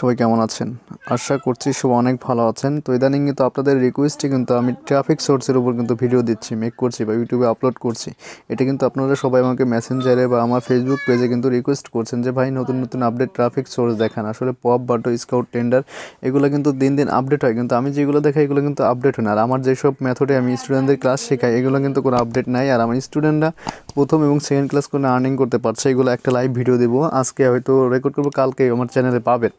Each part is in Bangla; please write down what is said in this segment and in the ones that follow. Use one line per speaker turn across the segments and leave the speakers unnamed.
সবাই কেমন আছেন আশা করছি সব অনেক ভালো আছেন তো ইদানিং কিন্তু আপনাদের রিকোয়েস্টে কিন্তু আমি ট্রাফিক সোর্সের উপর কিন্তু ভিডিও দিচ্ছি মেক করছি বা ইউটিউবে আপলোড করছি এটা কিন্তু আপনারা সবাই আমাকে মেসেঞ্জারে বা আমার ফেসবুক পেজে কিন্তু রিকোয়েস্ট করছেন যে ভাই নতুন নতুন আপডেট ট্রাফিক সোর্স দেখান আসলে পপ বাটো স্কাউট টেন্ডার এগুলো কিন্তু দিন দিন আপডেট হয় কিন্তু আমি যেগুলো দেখাই এগুলো কিন্তু আপডেট হয় না আর আমার যেসব মেথডে আমি স্টুডেন্টদের ক্লাস শেখাই এগুলো কিন্তু কোনো আপডেট নাই আর আমার স্টুডেন্টরা প্রথম এবং সেকেন্ড ক্লাস কোনো আর্নিং করতে পারছে এগুলো একটা লাইভ ভিডিও দেবো আজকে হয়তো রেকর্ড করবো কালকে আমার চ্যানেলে পাবেন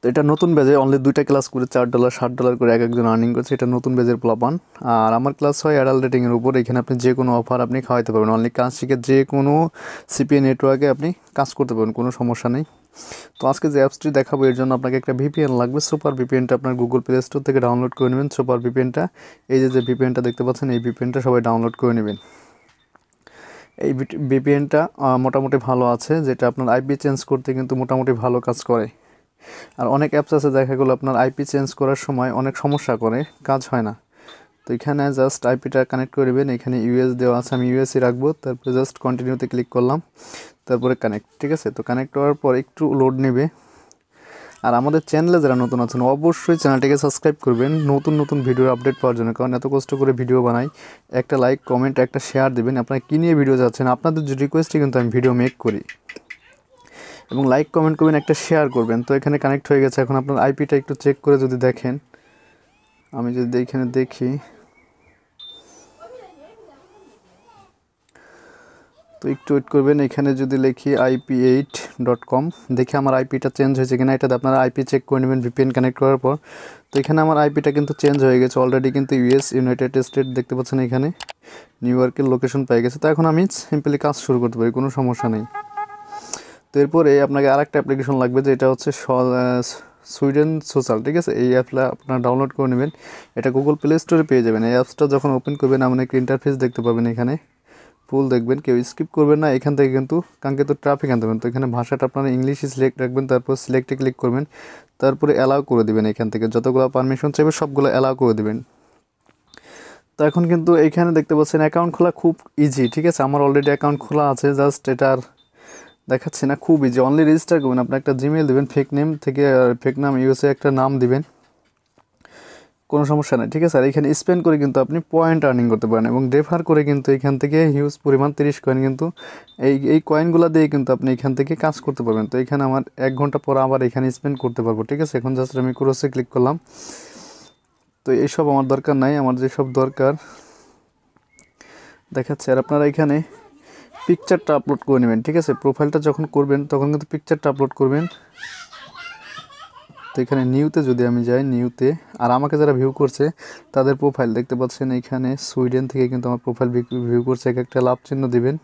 তো এটা নতুন ব্যাজে অনলি দুইটা ক্লাস করে চার ডলার ষাট ডলার করে এক একজন আর্নিং করছে এটা নতুন ব্যাজের প্লাপান আর আমার ক্লাস হয় অ্যাডাল্ট রেটিংয়ের উপর এখানে আপনি যে কোনো অফার আপনি খাওয়াইতে পারবেন অনলি কাজ শিখে যে কোনো সিপিএ নেটওয়ার্কে আপনি কাজ করতে পারবেন কোনো সমস্যা নেই তো আজকে যে অ্যাপসটি দেখাবো এর জন্য আপনাকে একটা ভিপিএন লাগবে সুপার ভিপিএনটা আপনার গুগল প্লে স্টোর থেকে ডাউনলোড করে নেবেন সুপার ভিপিএনটা এই যে যে ভিপিএনটা দেখতে পাচ্ছেন এই ভিপিএনটা সবাই ডাউনলোড করে নেবেন এই ভিপিএনটা মোটামুটি ভালো আছে যেটা আপনার আইপি চেঞ্জ করতে কিন্তু মোটামুটি ভালো কাজ করে আর অনেক অ্যাপস আছে দেখা গেলো আপনার আইপি চেঞ্জ করার সময় অনেক সমস্যা করে কাজ হয় না তো এখানে জাস্ট আইপিটা কানেক্ট করে দেবেন এখানে ইউএস দেওয়া আছে আমি ইউএসই রাখবো তারপরে জাস্ট কন্টিনিউতে ক্লিক করলাম তারপরে কানেক্ট ঠিক আছে তো কানেক্ট হওয়ার পর একটু লোড নেবে আর আমাদের চ্যানেলে যারা নতুন আছেন অবশ্যই চ্যানেলটিকে সাবস্ক্রাইব করবেন নতুন নতুন ভিডিও আপডেট পাওয়ার জন্য কারণ এত কষ্ট করে ভিডিও বানাই একটা লাইক কমেন্ট একটা শেয়ার দেবেন আপনারা কী নিয়ে ভিডিও যাচ্ছেন আপনাদের রিকোয়েস্টে কিন্তু আমি ভিডিও মেক করি এবং লাইক কমেন্ট করবেন একটা শেয়ার করবেন তো এখানে কানেক্ট হয়ে গেছে এখন আপনার আইপিটা একটু চেক করে যদি দেখেন আমি যদি এখানে দেখি তো একটু ওয়েট করবেন এখানে যদি লিখি আইপি এইট ডট কম দেখে আমার আইপিটা চেঞ্জ হয়েছে কিনা এটাতে আপনারা আইপি চেক করে নেবেন ভিপিএন কানেক্ট করার পর তো এখানে আমার আইপিটা কিন্তু চেঞ্জ হয়ে গেছে অলরেডি কিন্তু ইউএস ইউনাইটেড স্টেট দেখতে পাচ্ছেন এখানে নিউ ইয়র্কের লোকেশন পেয়ে গেছে তো এখন আমি সিম্পলি কাজ শুরু করতে পারি কোনো সমস্যা নেই তো এরপরে আপনাকে আর একটা অ্যাপ্লিকেশন লাগবে যেটা হচ্ছে সুইডেন সোশ্যাল ঠিক আছে এই অ্যাপটা আপনারা ডাউনলোড করে নেবেন এটা গুগল প্লে স্টোরে পেয়ে যাবেন এই অ্যাপসটা যখন ওপেন করবেন আপনি একটা ইন্টারফেস দেখতে পাবেন এখানে ফুল দেখবেন কেউ স্কিপ করবেন না এখান থেকে কিন্তু তো ট্রাফিক আনতে পারেন তো এখানে ভাষাটা আপনারা ইংলিশে সিলেক্ট রাখবেন তারপর সিলেক্টে ক্লিক করবেন তারপরে অ্যালাউ করে দেবেন এখান থেকে যতগুলো পারমিশন চাইবে সবগুলো অ্যালাউ করে দেবেন তো এখন কিন্তু এখানে দেখতে পাচ্ছেন অ্যাকাউন্ট খোলা খুব ইজি ঠিক আছে আমার অলরেডি অ্যাকাউন্ট খোলা আছে জাস্ট এটার দেখাচ্ছি না খুব ইজি অনলি রেজিস্টার করবেন আপনি একটা জিমেল দেবেন ফেক নেম থেকে ফেক নাম ইউসে একটা নাম দিবেন কোনো সমস্যা নেই ঠিক আছে আর এখানে স্পেন্ড করে কিন্তু আপনি পয়েন্ট আর্নিং করতে পারেন এবং ডেফার করে কিন্তু এখান থেকে হিউজ পরিমাণ তিরিশ কয়েন কিন্তু এই এই কয়েনগুলো দিয়ে কিন্তু আপনি এখান থেকে কাজ করতে পারবেন তো এখানে আমার এক ঘন্টা পর আবার এখানে স্পেন্ড করতে পারবো ঠিক আছে এখন জাস্ট আমি ক্রোসে ক্লিক করলাম তো এইসব আমার দরকার নাই আমার যেসব দরকার দেখাচ্ছে আর আপনারা এখানে পিকচারটা আপলোড করে নেবেন ঠিক আছে প্রোফাইলটা যখন করবেন তখন কিন্তু পিকচারটা আপলোড করবেন তো এখানে নিউতে যদি আমি যাই নিউতে আর আমাকে যারা ভিউ করছে তাদের প্রোফাইল দেখতে পাচ্ছেন এখানে সুইডেন থেকে কিন্তু আমার প্রোফাইল ভিউ করছে এক একটা লাভ চিহ্ন দেবেন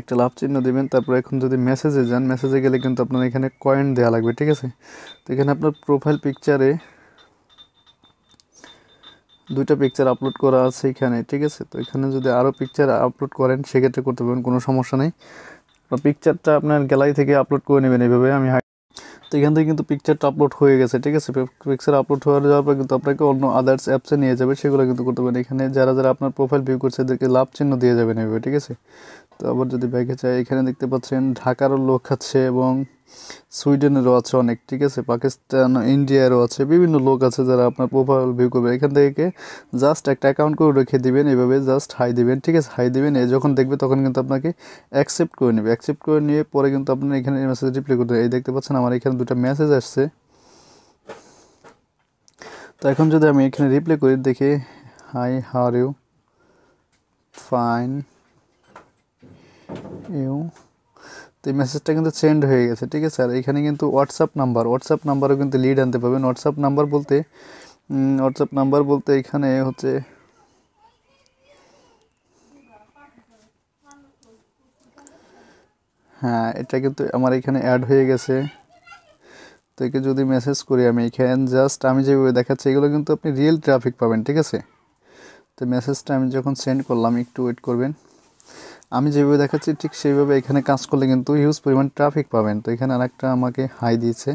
একটা লাভ চিহ্ন দেবেন তারপর এখন যদি মেসেজে যান মেসেজে গেলে কিন্তু আপনার এখানে কয়েন দেওয়া লাগবে ঠিক আছে তো এখানে আপনার প্রোফাইল পিকচারে দুইটা পিকচার আপলোড করা আছে এখানে ঠিক আছে তো এখানে যদি আরও পিকচার আপলোড করেন সেক্ষেত্রে করতে পারবেন কোনো সমস্যা নেই পিকচারটা আপনার গ্যালারি থেকে আপলোড করে নেবেন এইভাবে আমি তো এখান থেকে কিন্তু পিকচারটা আপলোড হয়ে গেছে ঠিক আছে পিকচার আপলোড হওয়ার যাওয়ার পর কিন্তু আপনাকে অন্য আদার্স অ্যাপসে নিয়ে যাবে সেগুলো কিন্তু করতে পারেন এখানে যারা যারা আপনার প্রোফাইল ভিউ করছে এদেরকে লাভ চিহ্ন দিয়ে যাবেন এভাবে ঠিক আছে তো আবার যদি ব্যাগে চাই এখানে দেখতে পাচ্ছেন ঢাকারও লোক খাচ্ছে এবং সুইডেনেরও আছে অনেক ঠিক আছে পাকিস্তান ইন্ডিয়ারও আছে বিভিন্ন লোক আছে যারা আপনার প্রোফাইল ভিউ করবে এখান থেকে জাস্ট একটা অ্যাকাউন্ট করে রেখে দিবেন এভাবে জাস্ট হাই দিবেন ঠিক আছে হাই দিবেন এ যখন দেখবে তখন কিন্তু আপনাকে অ্যাকসেপ্ট করে নেবে অ্যাকসেপ্ট করে নিয়ে পরে কিন্তু আপনার এখানে মেসেজ রিপ্লাই করতে এই দেখতে পাচ্ছেন আমার এখানে দুটো মেসেজ আসছে তো এখন যদি আমি এখানে রিপ্লাই করি দেখি hi how are you fine you তো এই মেসেজটা কিন্তু সেন্ড হয়ে গেছে ঠিক আছে আর এখানে কিন্তু হোয়াটসঅ্যাপ নাম্বার হোয়াটসঅ্যাপ নাম্বারও কিন্তু লিড আনতে পারবেন হোয়াটসঅ্যাপ নাম্বার বলতে হোয়াটসঅ্যাপ নাম্বার বলতে এখানে হচ্ছে হ্যাঁ এটা কিন্তু আমার এখানে অ্যাড হয়ে গেছে তো একে যদি মেসেজ করি আমি এখানে জাস্ট আমি যেভাবে দেখাচ্ছি এগুলো কিন্তু আপনি রিয়েল ট্রাফিক পাবেন ঠিক আছে তো মেসেজটা আমি যখন সেন্ড করলাম একটু ওয়েট করবেন আমি যেভাবে দেখাচ্ছি ঠিক সেইভাবে এখানে কাজ করলে কিন্তু হিউজ পরিমাণ ট্রাফিক পাবেন তো এখানে আরেকটা আমাকে হাই দিয়েছে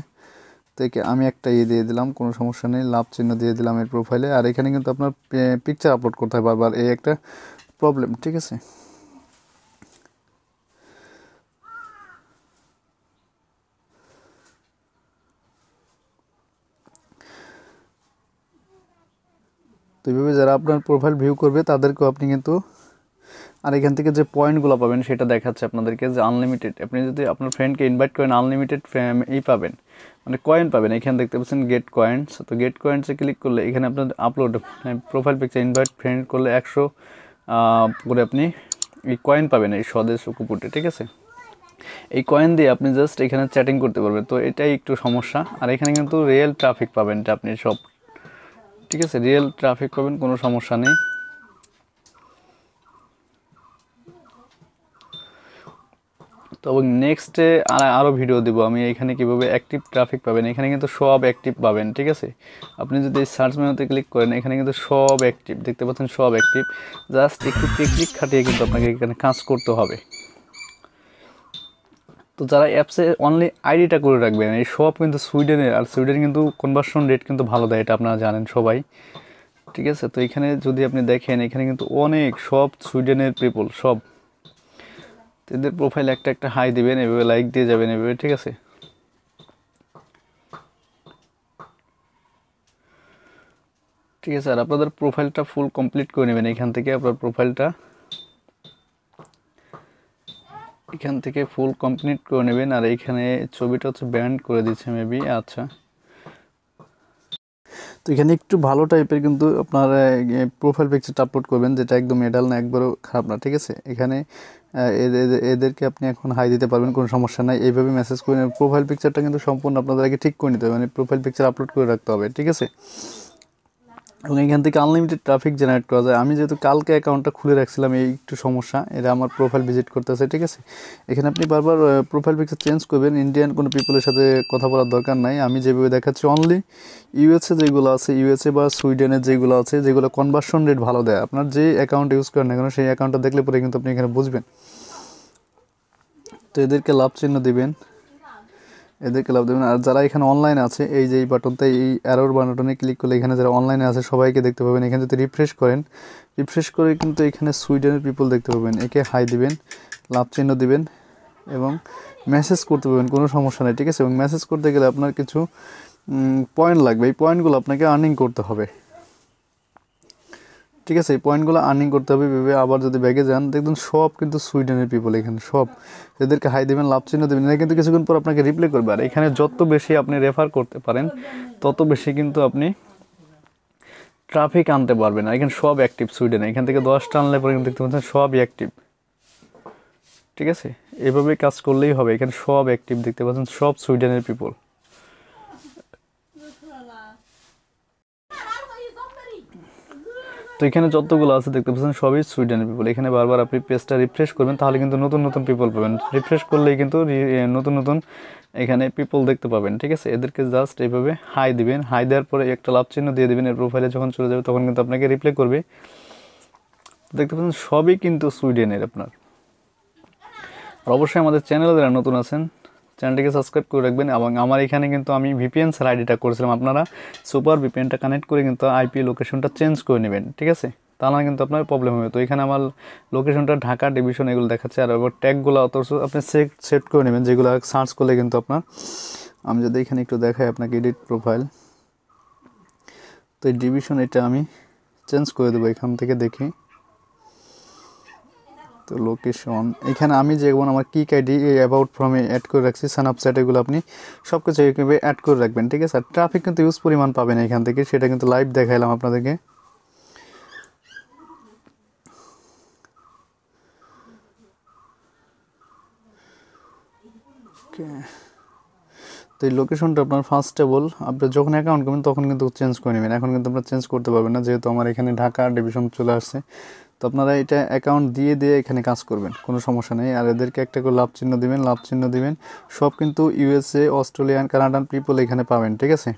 তো একে আমি একটা ইয়ে দিয়ে দিলাম কোনো সমস্যা নেই লাভ চিহ্ন দিয়ে দিলাম এর প্রোফাইলে আর এখানে কিন্তু আপনার পিকচার আপলোড করতে হয় বারবার এই একটা প্রবলেম ঠিক আছে তো এইভাবে যারা আপনার প্রোফাইল ভিউ করবে তাদেরকেও আপনি কিন্তু আর এখান থেকে যে পয়েন্টগুলো পাবেন সেটা দেখাচ্ছে আপনাদেরকে যে আনলিমিটেড আপনি যদি আপনার ফ্রেন্ডকে ইনভাইট করেন আনলিমিটেড এই পাবেন মানে কয়েন পাবেন এখানে দেখতে পাচ্ছেন গেট কয়েন্স তো গেট কয়েন্সে ক্লিক করলে এখানে আপনার upload profile picture invite friend করলে একশো করে আপনি এই কয়েন পাবেন এই স্বদেশ কুপুটে ঠিক আছে এই কয়েন দিয়ে আপনি জাস্ট এখানে চ্যাটিং করতে পারবেন তো এটাই একটু সমস্যা আর এখানে কিন্তু রিয়েল ট্রাফিক পাবেন আপনি সব ঠিক আছে রিয়েল ট্রাফিক পাবেন কোনো সমস্যা নেই এবং নেক্সটে আরও ভিডিও দেবো আমি এখানে কীভাবে অ্যাক্টিভ ট্রাফিক পাবেন এখানে কিন্তু সব অ্যাক্টিভ পাবেন ঠিক আছে আপনি যদি সার্চ মেনুতে ক্লিক করেন এখানে কিন্তু সব অ্যাক্টিভ দেখতে পাচ্ছেন সব অ্যাক্টিভ জাস্ট একটু টেকনিক খাটিয়ে কিন্তু আপনাকে এখানে কাজ করতে হবে তো যারা অ্যাপসে অনলি আইডিটা করে রাখবেন এই সব কিন্তু সুইডেনের আর সুইডেন কিন্তু কনভার্সন রেট কিন্তু ভালো দেয় এটা আপনারা জানেন সবাই ঠিক আছে তো এখানে যদি আপনি দেখেন এখানে কিন্তু অনেক সব সুইডেনের পিপল সব এদের প্রোফাইল একটা একটা হাই দিবেন এভাবে লাইক দিয়ে যাবেন এভাবে ঠিক আছে ঠিক আছে আর আপনাদের প্রোফাইলটা ফুল কমপ্লিট করে নেবেন এখান থেকে আপনার প্রোফাইলটা এখান থেকে ফুল কমপ্লিট করে নেবেন আর এখানে ছবিটা হচ্ছে ব্যান্ড করে দিচ্ছে মেবি আচ্ছা এখানে একটু ভালো টাইপের কিন্তু আপনার প্রোফাইল পিকচারটা আপলোড করবেন যেটা একদম মেডাল না একবারও খারাপ না ঠিক আছে এখানে এদেরকে আপনি এখন হাই দিতে পারবেন কোনো সমস্যা নাই এইভাবে মেসেজ করে প্রোফাইল পিকচারটা কিন্তু সম্পূর্ণ আপনাদের আগে ঠিক করে নিতে হবে মানে প্রোফাইল পিকচার আপলোড করে রাখতে হবে ঠিক আছে এবং এখান থেকে আনলিমিটেড ট্রাফিক জেনারেট করা যায় আমি যেহেতু কালকে অ্যাকাউন্টটা খুলে রাখছিলাম এই একটু সমস্যা এরা আমার প্রোফাইল ভিজিট করতেছে ঠিক আছে এখানে আপনি বারবার প্রোফাইল পিকচার চেঞ্জ করবেন ইন্ডিয়ান কোনো পিপলের সাথে কথা বলার দরকার নাই আমি যেভাবে দেখাচ্ছি অনলি ইউএসএ যেগুলো আছে ইউএসএ বা সুইডেনের যেগুলো আছে যেগুলো কনভার্সন রেট ভালো দেয় আপনার যে অ্যাকাউন্ট ইউজ করেন না কেন সেই অ্যাকাউন্টটা দেখলে পরে কিন্তু আপনি এখানে বুঝবেন তো এদেরকে লাভ চিহ্ন দিবেন এদেরকে লাভ দেবেন আর যারা এখানে অনলাইনে আছে এই যে এই বাটনটা এই অ্যারোর বাটনে ক্লিক করলে এখানে যারা অনলাইনে আছে সবাইকে দেখতে পাবেন এখানে যদি রিফ্রেশ করেন রিফ্রেশ করে কিন্তু এখানে সুইডেনের পিপল দেখতে পাবেন একে হাই দিবেন লাভ চিহ্ন দিবেন এবং মেসেজ করতে পারবেন কোনো সমস্যা নেই ঠিক আছে এবং মেসেজ করতে গেলে আপনার কিছু পয়েন্ট লাগবে এই পয়েন্টগুলো আপনাকে আর্নিং করতে হবে ঠিক আছে এই পয়েন্টগুলো আর্নিং করতে হবে ভেবে আবার যদি ব্যাগে যান দেখবেন সব কিন্তু সুইডেনের পিপল এখানে সব এদেরকে হাই দেবেন লাভ চিহ্ন দেবেন এরা কিন্তু কিছুক্ষণ পর আপনাকে রিপ্লে করবে আর এখানে যত বেশি আপনি রেফার করতে পারেন তত বেশি কিন্তু আপনি ট্রাফিক আনতে পারবেন আর এখানে সব অ্যাক্টিভ সুইডেনে এখান থেকে দশটা আনলে পরে কিন্তু দেখতে পাচ্ছেন সবই অ্যাক্টিভ ঠিক আছে এভাবে কাজ করলেই হবে এখানে সব অ্যাক্টিভ দেখতে পাচ্ছেন সব সুইডেনের পিপল তো এখানে যতগুলো আছে দেখতে পাচ্ছেন সবই সুইডেনের পিপল এখানে বারবার আপনি পেজটা রিফ্রেশ করবেন তাহলে কিন্তু নতুন নতুন পিপল পাবেন রিফ্রেশ করলেই কিন্তু নতুন নতুন এখানে পিপল দেখতে পাবেন ঠিক আছে এদেরকে জাস্ট এইভাবে হাই দিবেন হাই দেওয়ার পরে একটা লাভ চিহ্ন দিয়ে দেবেন এর প্রোফাইলে যখন চলে যাবে তখন কিন্তু আপনাকে রিপ্লাই করবে দেখতে পাচ্ছেন সবই কিন্তু সুইডেনের আপনার আর অবশ্যই আমাদের চ্যানেলে যারা নতুন আছেন চ্যানেলটিকে সাবস্ক্রাইব করে রাখবেন এবং আমার এখানে কিন্তু আমি ভিপিএন সার আইডিটা করেছিলাম আপনারা সুপার ভিপিএনটা কানেক্ট করে কিন্তু আইপি লোকেশনটা চেঞ্জ করে নেবেন ঠিক আছে তা কিন্তু আপনার প্রবলেম হবে তো এখানে আমার লোকেশনটা ঢাকা ডিভিশন এগুলো দেখাচ্ছে আর এবার ট্যাগুলো অত আপনি সেট সেট করে নেবেন যেগুলো সার্চ করলে কিন্তু আপনার আমি যদি এখানে একটু দেখাই আপনাকে এডিট প্রোফাইল তো এই ডিভিশন এটা আমি চেঞ্জ করে দেবো এখান থেকে দেখি তো লোকেশন এখানে আমি যেমন আমার কিক আইডি অ্যাবাউট ফর্মে অ্যাড করে রাখছি স্যানাপচ্যাট এগুলো আপনি সব কিছু এইভাবে অ্যাড করে রাখবেন ঠিক আছে আর ট্রাফিক কিন্তু ইউজ পরিমাণ পাবেন এখান থেকে সেটা কিন্তু লাইভ দেখাইলাম আপনাদেরকে তো এই লোকেশনটা আপনার ফার্স্ট টেবল আপনি যখন অ্যাকাউন্ট করবেন তখন কিন্তু চেঞ্জ করে নেবেন এখন কিন্তু আপনার চেঞ্জ করতে পারবেন না যেহেতু আমার এখানে ঢাকা ডিভিশন চলে আসছে তো আপনারা এটা অ্যাকাউন্ট দিয়ে দিয়ে এখানে কাজ করবেন কোনো সমস্যা নেই আর এদেরকে একটা করে লাভ চিহ্ন দিবেন লাভ চিহ্ন দেবেন সব কিন্তু ইউএসএ অস্ট্রেলিয়ান কানাডান পিপল এখানে পাবেন ঠিক আছে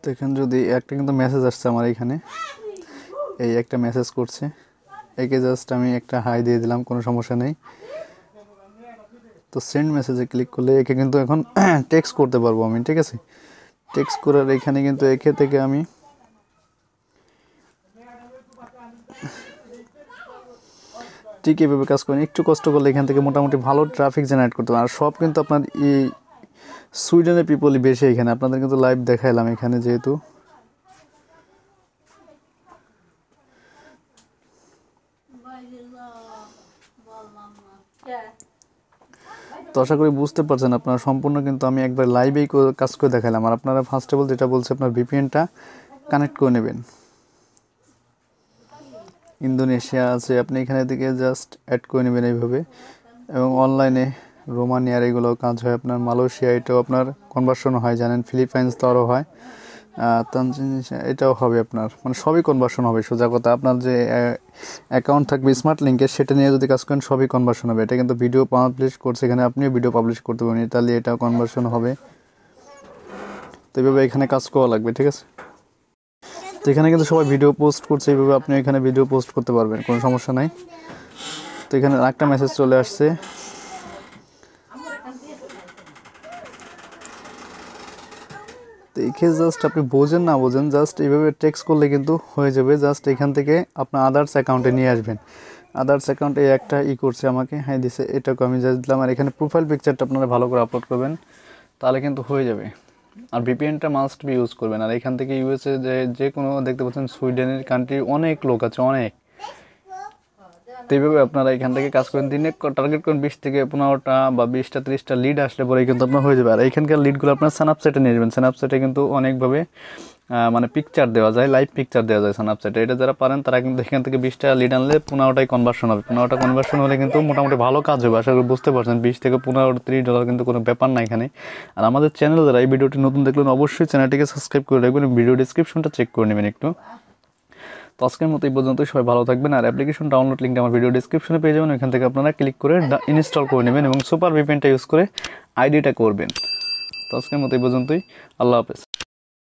তো এখানে যদি একটা কিন্তু মেসেজ আসছে আমার এখানে এই একটা মেসেজ করছে একে জাস্ট আমি একটা হাই দিয়ে দিলাম কোনো সমস্যা নেই তো সেন্ড মেসেজে ক্লিক করলে একে কিন্তু এখন টেক্সট করতে পারবো আমি ঠিক আছে টেক্স করার এখানে কিন্তু একে থেকে আমি ঠিক এভাবে কাজ করেন একটু কষ্ট করলে এখান থেকে মোটামুটি ভালো ট্রাফিক জেনারেট করতে পারেন আর সব কিন্তু আপনার এই সুইডেনের পিপলই বেশি এখানে আপনাদের কিন্তু লাইভ দেখাইলাম এখানে যেহেতু Yeah. তো আশা করি বুঝতে পারছেন আপনারা সম্পূর্ণ কিন্তু আমি একবার লাইভেই কাজ করে দেখালাম আর আপনারা ফার্স্ট অফ অল যেটা বলছে আপনার ভিপিএনটা কানেক্ট করে নেবেন ইন্দোনেশিয়া আছে আপনি এখানে থেকে জাস্ট অ্যাড করে নেবেন এইভাবে এবং অনলাইনে রোমানিয়ার এগুলো কাজ হয় আপনার মালয়েশিয়া এটাও আপনার কনভার্সন হয় জানেন ফিলিপাইন্স তো আরও হয় এটাও হবে আপনার মানে সবই কনভার্সন হবে সোজা কথা আপনার যে অ্যাকাউন্ট থাকবে স্মার্ট লিঙ্কে সেটা নিয়ে যদি কাজ করেন সবই কনভার্সন হবে এটা কিন্তু ভিডিও পাবলিশ করছে এখানে আপনিও ভিডিও পাবলিশ করতে পারেন তাহলে এটাও কনভার্সন হবে তো এভাবে এখানে কাজ করা লাগবে ঠিক আছে তো এখানে কিন্তু সবাই ভিডিও পোস্ট করছে এইভাবে আপনি এখানে ভিডিও পোস্ট করতে পারবেন কোনো সমস্যা নাই তো এখানে একটা মেসেজ চলে আসছে দেখে এখে জাস্ট আপনি বোঝেন না বোঝেন জাস্ট এইভাবে টেক্সট করলে কিন্তু হয়ে যাবে জাস্ট এখান থেকে আপনার আদার্স অ্যাকাউন্টে নিয়ে আসবেন আদার্স অ্যাকাউন্টে এই একটা ই করছে আমাকে হ্যাঁ দিছে এটাকে আমি জাস্ট দিলাম আর এখানে প্রোফাইল পিকচারটা আপনারা ভালো করে আপলোড করবেন তাহলে কিন্তু হয়ে যাবে আর ভিপিএনটা মাস্ট বি ইউজ করবেন আর এখান থেকে ইউএসএ যে যে কোনো দেখতে পাচ্ছেন সুইডেনের কান্ট্রি অনেক লোক আছে অনেক তো এইভাবে আপনারা এখান থেকে কাজ করেন দিনে টার্গেট করেন বিশ থেকে পনেরোটা বা বিশটা ত্রিশটা লিড আসলে পরে কিন্তু আপনার হয়ে যাবে আর এইখানকার লিডগুলো আপনার স্যানাপসেটে নিয়ে যাবেন স্যানাপসেটে কিন্তু অনেকভাবে মানে পিকচার দেওয়া যায় লাইভ পিকচার দেওয়া যায় স্যানাপচ্যাটে এটা যারা পারেন তারা কিন্তু এখান থেকে বিশটা লিড আনলে পনেরোটাই কনভার্সন হবে পনেরোটা কনভার্সন হলে কিন্তু মোটামুটি ভালো কাজ হবে আশা করি বুঝতে পারছেন বিশ থেকে পনেরো ত্রিশ ডলার কিন্তু কোনো ব্যাপার না এখানে আর আমাদের চ্যানেল যারা এই ভিডিওটি নতুন দেখলেন অবশ্যই চ্যানেলটিকে সাবস্ক্রাইব করে রাখবেন ভিডিও ডিসক্রিপশনটা চেক করে নেবেন একটু তো আজকের মতো এই পর্যন্ত সবাই ভালো থাকবেন আর অ্যাপ্লিকেশন ডাউনলোড লিঙ্কটা আমার ভিডিও ডিসক্রিপশনে পেয়ে যাবেন ওখান থেকে আপনারা ক্লিক করে ইনস্টল করে নেবেন এবং সুপার ভিপেনটা ইউজ করে আইডিটা করবেন তো আজকের মতো এই পর্যন্তই আল্লাহ হাফেজ